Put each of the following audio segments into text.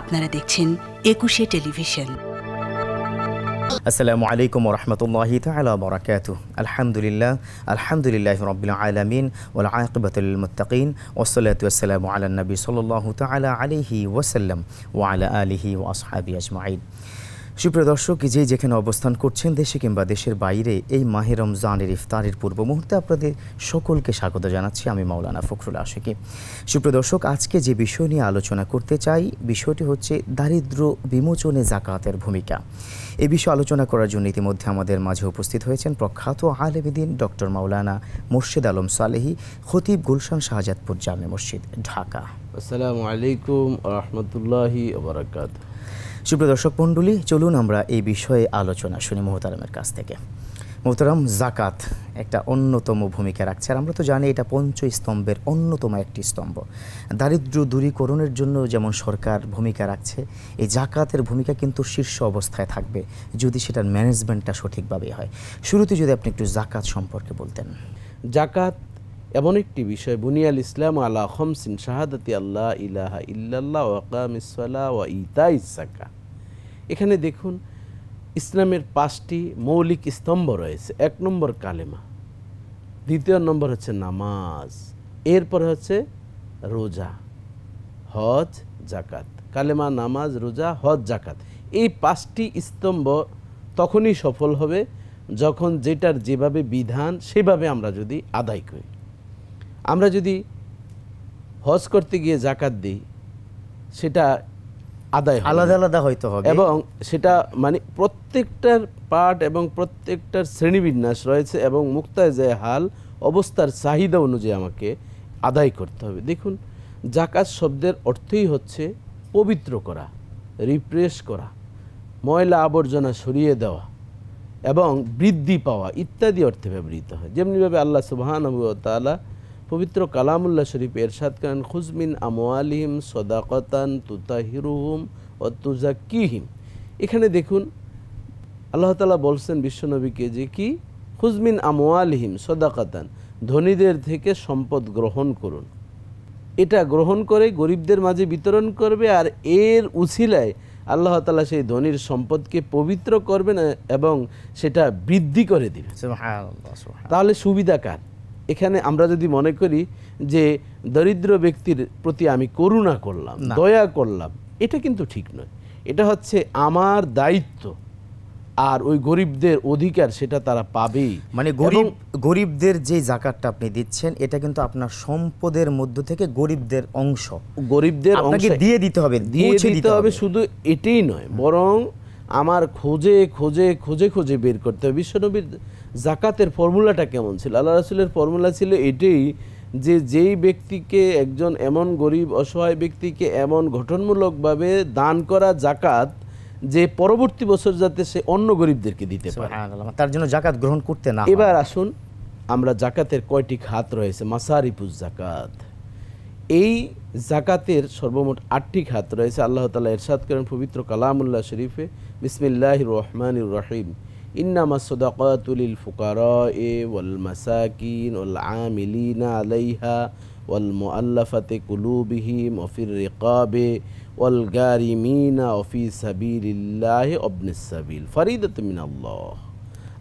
আপনারা দেখছেন একুশে টেলিভিশন আসসালামু আলাইকুম ওরহমতুল্লাহ তালা বরাকাত আলহামদুলিল্লাহ আলহামদুলিল্লাহ রবিল আলমিন ওল আকবতুল মুতাকিন ওসলাতাম আলা নবী সাল্লাহ তালা আলিহি ওসাল্লাম ওয়ালা আলিহি ওয়াসহাবি আজমাইন সুপ্রিয় দর্শক যে যেখানে অবস্থান করছেন দেশে কিংবা দেশের বাইরে এই মাহে রমজানের ইফতারের পূর্ব মুহূর্তে আপনাদের সকলকে স্বাগত জানাচ্ছি আমি মাওলানা ফখরুল আশিকি সুপ্রিয় দর্শক আজকে যে বিষয় নিয়ে আলোচনা করতে চাই বিষয়টি হচ্ছে দারিদ্র বিমোচনে জাকাতের ভূমিকা এ বিষয়ে আলোচনা করার জন্য ইতিমধ্যে আমাদের মাঝে উপস্থিত হয়েছেন প্রখ্যাত আলেবিদিন ডক্টর মাওলানা মুর্শিদ আলম সালেহি খতিব গুলশান শাহজাদপুর জামে মসজিদ ঢাকা আসসালামু আলাইকুম রহমতুল্লাহি সুপ্রিয় দর্শক মণ্ডলী চলুন আমরা এই বিষয়ে আলোচনা শুনি মোহতারামের কাছ থেকে মোহতারাম জাকাত একটা অন্যতম ভূমিকা রাখছে আর আমরা তো জানি এটা পঞ্চ স্তম্ভের অন্যতম একটি স্তম্ভ দারিদ্র দূরীকরণের জন্য যেমন সরকার ভূমিকা রাখছে এই জাকাতের ভূমিকা কিন্তু শীর্ষ অবস্থায় থাকবে যদি সেটার ম্যানেজমেন্টটা সঠিকভাবে হয় শুরুতে যদি আপনি একটু জাকাত সম্পর্কে বলতেন জাকাত এমন একটি বিষয় বুনিয়াল ইসলাম আলা হমসিন শাহাদাতি আল্লাহ ইলাহা ইল্লাল্লাহ ওয়াকামিসাল্লাহ ওয়া ইতা ইসাকা এখানে দেখুন ইসলামের পাঁচটি মৌলিক স্তম্ভ রয়েছে এক নম্বর কালেমা দ্বিতীয় নম্বর হচ্ছে নামাজ এরপর হচ্ছে রোজা হজ জাকাত কালেমা নামাজ রোজা হজ জাকাত এই পাঁচটি স্তম্ভ তখনই সফল হবে যখন যেটার যেভাবে বিধান সেভাবে আমরা যদি আদায় করি আমরা যদি হজ করতে গিয়ে জাকাত দিই সেটা আদায় আলাদা আলাদা হয়তো হবে এবং সেটা মানে প্রত্যেকটার পার্ট এবং প্রত্যেকটার শ্রেণীবিন্যাস রয়েছে এবং মুক্তায় যে হাল অবস্থার চাহিদা অনুযায়ী আমাকে আদায় করতে হবে দেখুন জাকাত শব্দের অর্থই হচ্ছে পবিত্র করা রিফ্রেশ করা ময়লা আবর্জনা সরিয়ে দেওয়া এবং বৃদ্ধি পাওয়া ইত্যাদি অর্থে ব্যবহৃত হয় যেমনিভাবে আল্লাহ সুবাহানবু তালা পবিত্র কালামুল্লা শরীফ এরশাদ খান খুজমিন আমোয়ালিম সদাকতান তুতাহিরুহম ও তুজাকিহিম এখানে দেখুন আল্লাহ তালা বলছেন বিশ্বনবীকে যে কি খুজমিন আমোয়ালিহিম সদাকাতান ধনীদের থেকে সম্পদ গ্রহণ করুন এটা গ্রহণ করে গরিবদের মাঝে বিতরণ করবে আর এর উছিলায় আল্লাহ তালা সেই ধনির সম্পদকে পবিত্র করবেন এবং সেটা বৃদ্ধি করে দেবে তাহলে সুবিধা কার এখানে আমরা যদি মনে করি যে দরিদ্র ব্যক্তির প্রতি আমি করুণা করলাম দয়া করলাম এটা কিন্তু ঠিক নয় এটা হচ্ছে আমার দায়িত্ব আর ওই গরিবদের অধিকার সেটা তারা পাবেই মানে গরিব গরিবদের যে জাকাতটা আপনি দিচ্ছেন এটা কিন্তু আপনার সম্পদের মধ্য থেকে গরিবদের অংশ গরিবদের অংশ দিয়ে দিতে হবে দিয়ে দিতে হবে শুধু এটাই নয় বরং আমার খোঁজে খোঁজে খোঁজে খোঁজে বের করতে হবে বিশ্বনবীর জাকাতের ফর্মুলাটা কেমন ছিল আল্লাহ রাসুলের ফর্মুলা ছিল এটাই যে যেই ব্যক্তিকে একজন এমন গরিব অসহায় ব্যক্তিকে এমন গঠনমূলকভাবে দান করা জাকাত যে পরবর্তী বছর যাতে সে অন্য গরিবদেরকে দিতে পারে তার জন্য জাকাত গ্রহণ করতে না এবার আসুন আমরা জাকাতের কয়টি খাত রয়েছে মাসারিপুজ জাকাত এই জাকাতের সর্বমোট আটটি খাত রয়েছে আল্লাহ তালা এরশাদ করেন পবিত্র কালামুল্লাহ শরীফে বিসমিল্লাহ রহমানুর রহিম ইন্নামা সদাকাতুলিল ফুকারা এ ওয়াল মাসাকিন আমিলিনা আলাইহা ওয়াল মুআল্লাফাতে কুলুবিহিম অফির রিকাবে ওয়াল গারিমিনা অফি সাবিলিল্লাহ অবনিস সাবিল ফরিদাত মিনাল্লাহ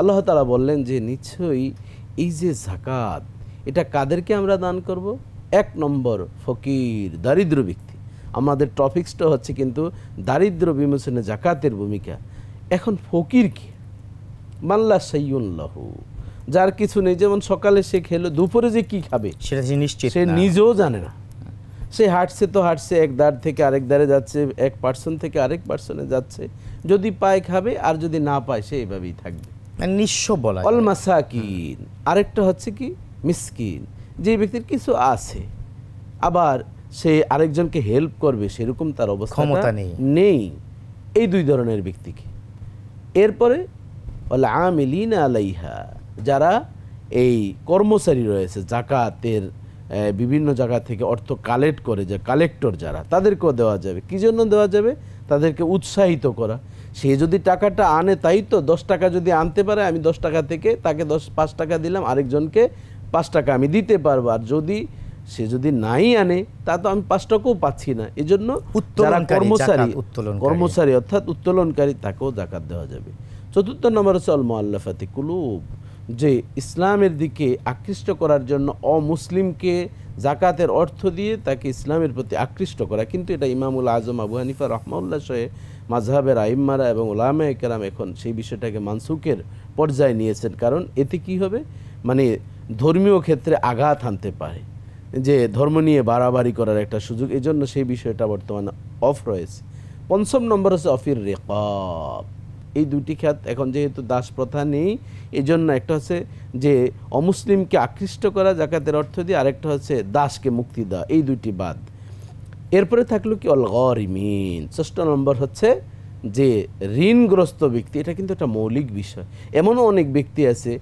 আল্লাহ তাআলা বললেন যে নিশ্চয়ই এই যে জাকাত এটা কাদেরকে আমরা দান করব এক নম্বর ফকির দারিদ্র ব্যক্তি আমাদের টপিক্সটা হচ্ছে কিন্তু দারিদ্র বিমোচনে জাকাতের ভূমিকা এখন ফকির কী মাল্লা সৈয়ুন যার কিছু নেই যেমন সকালে সে খেলো দুপুরে যে কি খাবে সেটা সে নিশ্চিত সে নিজেও জানে না সে হাঁটছে তো হাঁটছে এক দ্বার থেকে আরেক দ্বারে যাচ্ছে এক পার্সন থেকে আরেক পার্সনে যাচ্ছে যদি পায় খাবে আর যদি না পায় সে এভাবেই থাকবে মানে নিঃস্ব বলা অল মাসাকিন আরেকটা হচ্ছে কি মিসকিন যে ব্যক্তির কিছু আছে আবার সে আরেকজনকে হেল্প করবে সেরকম তার অবস্থা নেই নেই এই দুই ধরনের ব্যক্তিকে এরপরে আলাইহা যারা এই কর্মচারী রয়েছে জাকাতের বিভিন্ন জায়গা থেকে অর্থ কালেক্ট করে যে কালেক্টর যারা তাদেরকেও দেওয়া যাবে কী জন্য দেওয়া যাবে তাদেরকে উৎসাহিত করা সে যদি টাকাটা আনে তাই তো দশ টাকা যদি আনতে পারে আমি দশ টাকা থেকে তাকে দশ পাঁচ টাকা দিলাম আরেকজনকে পাঁচ টাকা আমি দিতে পারবো আর যদি সে যদি নাই আনে তা তো আমি পাঁচ টাকাও পাচ্ছি না এই জন্য কর্মচারী কর্মচারী কর্মচারী অর্থাৎ উত্তোলনকারী তাকেও জাকাত দেওয়া যাবে চতুর্থ নম্বর হচ্ছে অল মোয়াল্লাফাতি কুলুব যে ইসলামের দিকে আকৃষ্ট করার জন্য অমুসলিমকে জাকাতের অর্থ দিয়ে তাকে ইসলামের প্রতি আকৃষ্ট করা কিন্তু এটা ইমামুল আজম আবু হানিফা রহমাউল্লা শোয়ে মাঝহাবের আইম্মারা এবং ওলামা একরাম এখন সেই বিষয়টাকে মানসুকের পর্যায়ে নিয়েছেন কারণ এতে কি হবে মানে ধর্মীয় ক্ষেত্রে আঘাত আনতে পারে যে ধর্ম নিয়ে বাড়াবাড়ি করার একটা সুযোগ এজন্য সেই বিষয়টা বর্তমানে অফ রয়েছে পঞ্চম নম্বর হচ্ছে অফির রেকব এই দুটি খাত এখন যেহেতু দাস প্রথা নেই এই জন্য একটা হচ্ছে যে অমুসলিমকে আকৃষ্ট করা জাকাতের অর্থ দিয়ে আরেকটা হচ্ছে দাসকে মুক্তি দেওয়া এই দুটি বাদ এরপরে থাকলো কি অল গরিমিন ষষ্ঠ নম্বর হচ্ছে যে ঋণগ্রস্ত ব্যক্তি এটা কিন্তু একটা মৌলিক বিষয় এমনও অনেক ব্যক্তি আছে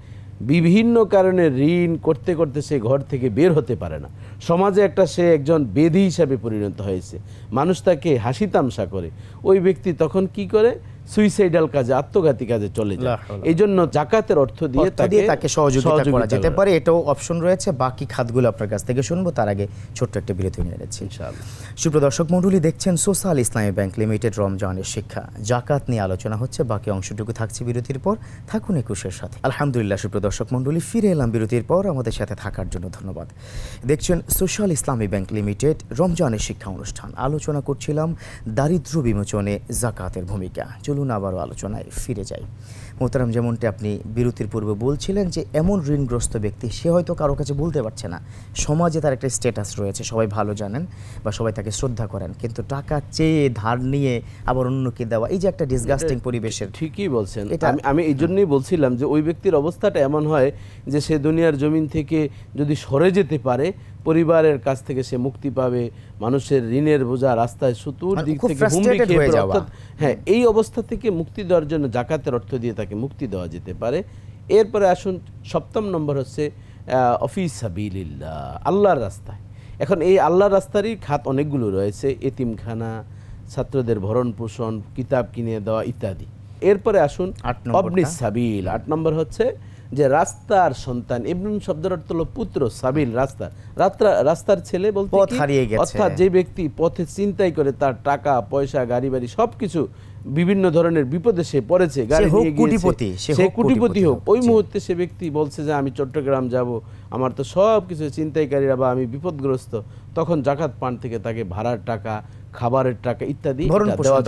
বিভিন্ন কারণে ঋণ করতে করতে সে ঘর থেকে বের হতে পারে না সমাজে একটা সে একজন বেদি হিসাবে পরিণত হয়েছে মানুষ তাকে হাসি তামসা করে ওই ব্যক্তি তখন কি করে সুইসাইডাল কাজে আত্মঘাতী কাজে চলে যায় এই জন্য জাকাতের অর্থ দিয়ে তাকে তাকে সহযোগিতা করা যেতে পারে এটাও অপশন রয়েছে বাকি খাতগুলো আপনার কাছ থেকে শুনবো তার আগে ছোট্ট একটা বিরতি নিয়ে নিচ্ছি সুপ্র দর্শক মণ্ডলী দেখছেন সোশ্যাল ইসলামী ব্যাংক লিমিটেড রমজানের শিক্ষা জাকাত নিয়ে আলোচনা হচ্ছে বাকি অংশটুকু থাকছে বিরতির পর থাকুন একুশের সাথে আলহামদুলিল্লাহ সুপ্র দর্শক মণ্ডলী ফিরে এলাম বিরতির পর আমাদের সাথে থাকার জন্য ধন্যবাদ দেখছেন সোশ্যাল ইসলামী ব্যাংক লিমিটেড রমজানের শিক্ষা অনুষ্ঠান আলোচনা করছিলাম দারিদ্র বিমোচনে জাকাতের ভূমিকা চলুন আবারও আলোচনায় ফিরে যাই মোহতারাম যেমনটি আপনি বিরতির পূর্বে বলছিলেন যে এমন ঋণগ্রস্ত ব্যক্তি সে হয়তো কারো কাছে বলতে পারছে না সমাজে তার একটা স্ট্যাটাস রয়েছে সবাই ভালো জানেন বা সবাই তাকে শ্রদ্ধা করেন কিন্তু টাকা চেয়ে ধার নিয়ে আবার অন্যকে দেওয়া এই যে একটা ডিসগাস্টিং পরিবেশের ঠিকই বলছেন এটা আমি এই জন্যই বলছিলাম যে ওই ব্যক্তির অবস্থাটা এমন হয় যে সে দুনিয়ার জমিন থেকে যদি সরে যেতে পারে পরিবারের কাছ থেকে সে মুক্তি পাবে মানুষের ঋণের বোঝা রাস্তায় সুতুর মানে দিক থেকে খেয়ে অর্থাৎ হ্যাঁ এই অবস্থা থেকে মুক্তি দেওয়ার জন্য জাকাতের অর্থ দিয়ে তাকে মুক্তি দেওয়া যেতে পারে এরপরে আসুন সপ্তম নম্বর হচ্ছে অফিস হাবিল্লা আল্লাহর রাস্তায় এখন এই আল্লাহর রাস্তারই খাত অনেকগুলো রয়েছে এতিমখানা ছাত্রদের ভরণ পোষণ কিতাব কিনে দেওয়া ইত্যাদি এরপরে আসুন নম্বর সাবিল আট নম্বর হচ্ছে যে রাস্তার সন্তান ইবনুন শব্দের অর্থ হলো পুত্র সাবিল রাস্তা রাস্তা রাস্তার ছেলে বলতে পথ হারিয়ে গেছে অর্থাৎ যে ব্যক্তি পথে চিন্তাই করে তার টাকা পয়সা গাড়ি বাড়ি সবকিছু বিভিন্ন ধরনের বিপদে সে পড়েছে গাড়ি কোটিপতি সে কোটিপতি হোক ওই মুহূর্তে সে ব্যক্তি বলছে যে আমি চট্টগ্রাম যাব আমার তো সব কিছু চিন্তাইকারীরা বা আমি বিপদগ্রস্ত তখন জাকাত পান থেকে তাকে ভাড়ার টাকা খাবারের টাকা ইত্যাদি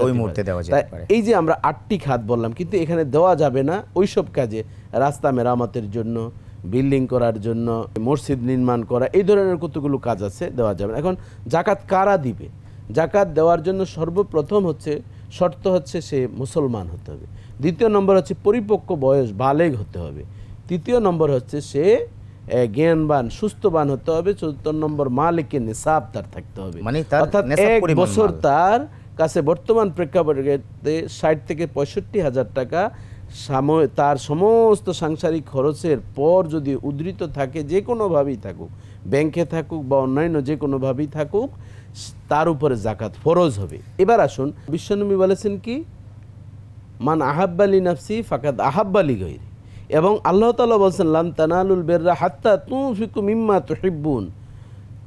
ওই মুহূর্তে দেওয়া যায় এই যে আমরা আটটি খাত বললাম কিন্তু এখানে দেওয়া যাবে না ওইসব কাজে রাস্তা মেরামতের জন্য বিল্ডিং করার জন্য মসজিদ নির্মাণ করা এই ধরনের কতগুলো কাজ আছে দেওয়া যাবে এখন জাকাত কারা দিবে জাকাত দেওয়ার জন্য সর্বপ্রথম হচ্ছে শর্ত হচ্ছে সে মুসলমান হতে হবে দ্বিতীয় নম্বর হচ্ছে পরিপক্ক বয়স বালেগ হতে হবে তৃতীয় নম্বর হচ্ছে সে জ্ঞানবান সুস্থবান হতে হবে চতুর্থ নম্বর মালিকের নিসাব তার থাকতে হবে মানে অর্থাৎ এক বছর তার কাছে বর্তমান প্রেক্ষাপটে ষাট থেকে পঁয়ষট্টি হাজার টাকা তার সমস্ত সাংসারিক খরচের পর যদি উদ্ধৃত থাকে যে কোনোভাবেই থাকুক ব্যাংকে থাকুক বা অন্যান্য যে কোনোভাবেই থাকুক তার উপরে জাকাত ফরজ হবে এবার আসুন বিশ্বনবী বলেছেন কি মান আহাব্বালি নাফসি ফাকাত আহাব্বালি গৈর এবং আল্লাহ তালা বলছেন লাম তানালুল বেররা হাত্তা তু ফিকু মিম্মা তুহিব্বুন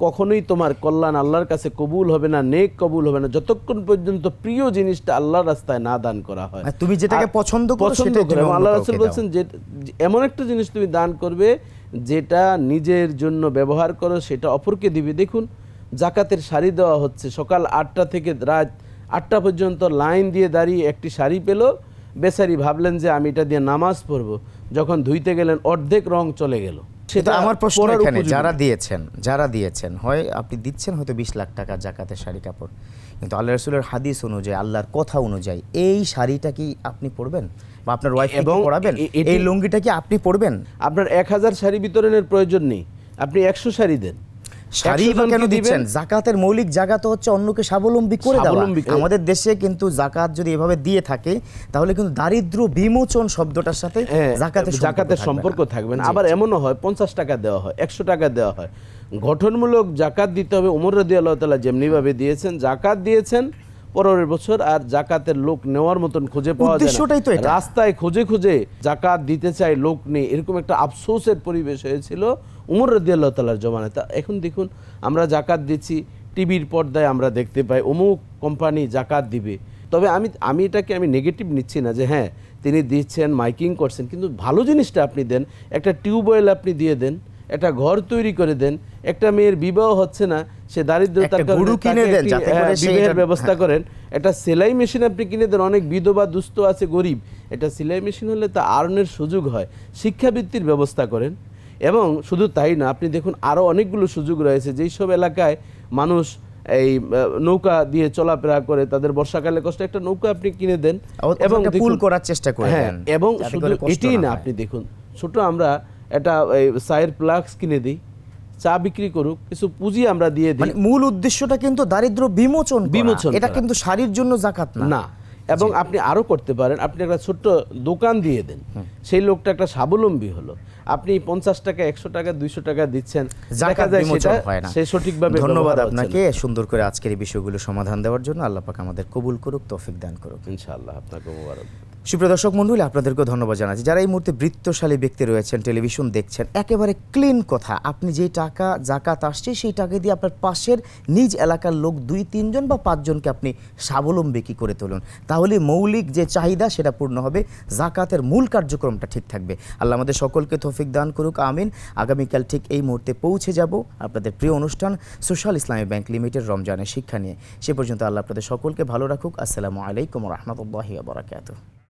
কখনোই তোমার কল্যাণ আল্লাহর কাছে কবুল হবে না নেক কবুল হবে না যতক্ষণ পর্যন্ত প্রিয় জিনিসটা আল্লাহর রাস্তায় না দান করা হয় তুমি যেটাকে পছন্দ পছন্দ করো আল্লাহ রাসুল বলছেন যে এমন একটা জিনিস তুমি দান করবে যেটা নিজের জন্য ব্যবহার করো সেটা অপরকে দিবে দেখুন জাকাতের শাড়ি দেওয়া হচ্ছে সকাল আটটা থেকে রাত আটটা পর্যন্ত লাইন দিয়ে দাঁড়িয়ে একটি শাড়ি পেল বেচারি ভাবলেন যে আমি এটা দিয়ে নামাজ পড়বো যখন ধুইতে গেলেন অর্ধেক রং চলে গেল সেটা আমার প্রশ্ন এখানে যারা দিয়েছেন যারা দিয়েছেন হয় আপনি দিচ্ছেন হয়তো বিশ লাখ টাকা জাকাতের শাড়ি কাপড় কিন্তু আল্লাহ রসুলের হাদিস অনুযায়ী আল্লাহর কথা অনুযায়ী এই শাড়িটা কি আপনি পরবেন বা আপনার ওয়াইফ এবং পড়াবেন এই লুঙ্গিটা কি আপনি পরবেন আপনার এক হাজার শাড়ি বিতরণের প্রয়োজন নেই আপনি একশো শাড়ি দেন জাকাতের মৌলিক হচ্ছে অন্যকে স্বাবলম্বী করে আমাদের দেশে কিন্তু জাকাত যদি এভাবে দিয়ে থাকে তাহলে কিন্তু দারিদ্র বিমোচন শব্দটার সাথে হ্যাঁ, জাকাতের সম্পর্ক থাকবে না আবার এমনও হয় পঞ্চাশ টাকা দেওয়া হয় একশো টাকা দেওয়া হয় গঠনমূলক জাকাত দিতে হবে উমর রদি আল্লাহ যেমনি যেমনিভাবে দিয়েছেন জাকাত দিয়েছেন পরের বছর আর জাকাতের লোক নেওয়ার মতন খুঁজে পাওয়া যায় তো রাস্তায় খুঁজে খুঁজে জাকাত দিতে চায় লোক নেই এরকম একটা আফসোসের পরিবেশ হয়েছিল উমর রদিয়াল্লাহ তালার জমানায় তা এখন দেখুন আমরা জাকাত দিচ্ছি টিভির পর্দায় আমরা দেখতে পাই অমুক কোম্পানি জাকাত দিবে তবে আমি আমি এটাকে আমি নেগেটিভ নিচ্ছি না যে হ্যাঁ তিনি দিচ্ছেন মাইকিং করছেন কিন্তু ভালো জিনিসটা আপনি দেন একটা টিউবওয়েল আপনি দিয়ে দেন একটা ঘর তৈরি করে দেন একটা মেয়ের বিবাহ হচ্ছে না সে দারিদ্রতার ব্যবস্থা হ্যাঁ। করেন একটা সেলাই মেশিন আপনি কিনে দেন অনেক বিধবা দুস্থ আছে গরিব এটা সেলাই মেশিন হলে তা আর্নের সুযোগ হয় শিক্ষাবৃত্তির ব্যবস্থা করেন এবং শুধু তাই না আপনি দেখুন আরও অনেকগুলো সুযোগ রয়েছে যেই সব এলাকায় মানুষ এই নৌকা দিয়ে চলাফেরা করে তাদের বর্ষাকালে কষ্ট একটা নৌকা আপনি কিনে দেন এবং ফুল করার চেষ্টা করেন হ্যাঁ এবং শুধু এটিই না আপনি দেখুন ছোট আমরা এটা এই সায়ের প্লাক্স কিনে দিই চা বিক্রি করুক কিছু পুঁজি আমরা দিয়ে দিই মানে মূল উদ্দেশ্যটা কিন্তু দারিদ্র বিমোচন বিমোচন এটা কিন্তু শাড়ির জন্য জাকাত না এবং আপনি আরও করতে পারেন আপনি একটা ছোট্ট দোকান দিয়ে দেন সেই লোকটা একটা স্বাবলম্বী হলো আপনি পঞ্চাশ টাকা একশো টাকা দুইশো টাকা দিচ্ছেন দেখা যায় সে সঠিকভাবে ধন্যবাদ আপনাকে সুন্দর করে আজকের এই বিষয়গুলো সমাধান দেওয়ার জন্য আল্লাহ পাক আমাদের কবুল করুক তৌফিক দান করুক ইনশাআল্লাহ আপনাকে সুপ্রিয় দর্শক মণ্ডলী আপনাদেরকেও ধন্যবাদ জানাচ্ছি যারা এই মুহূর্তে বৃত্তশালী ব্যক্তি রয়েছেন টেলিভিশন দেখছেন একেবারে ক্লিন কথা আপনি যে টাকা জাকাত আসছে সেই টাকা দিয়ে আপনার পাশের নিজ এলাকার লোক দুই তিনজন বা পাঁচজনকে আপনি স্বাবলম্বী কী করে তুলুন তাহলে মৌলিক যে চাহিদা সেটা পূর্ণ হবে জাকাতের মূল কার্যক্রমটা ঠিক থাকবে আল্লাহ আমাদের সকলকে তফিক দান করুক আমিন আগামীকাল ঠিক এই মুহূর্তে পৌঁছে যাব আপনাদের প্রিয় অনুষ্ঠান সোশ্যাল ইসলামী ব্যাংক লিমিটেড রমজানের শিক্ষা নিয়ে সে পর্যন্ত আল্লাহ আপনাদের সকলকে ভালো রাখুক আসসালামু আলাইকুম রহমতুল্লাহ বরাকাত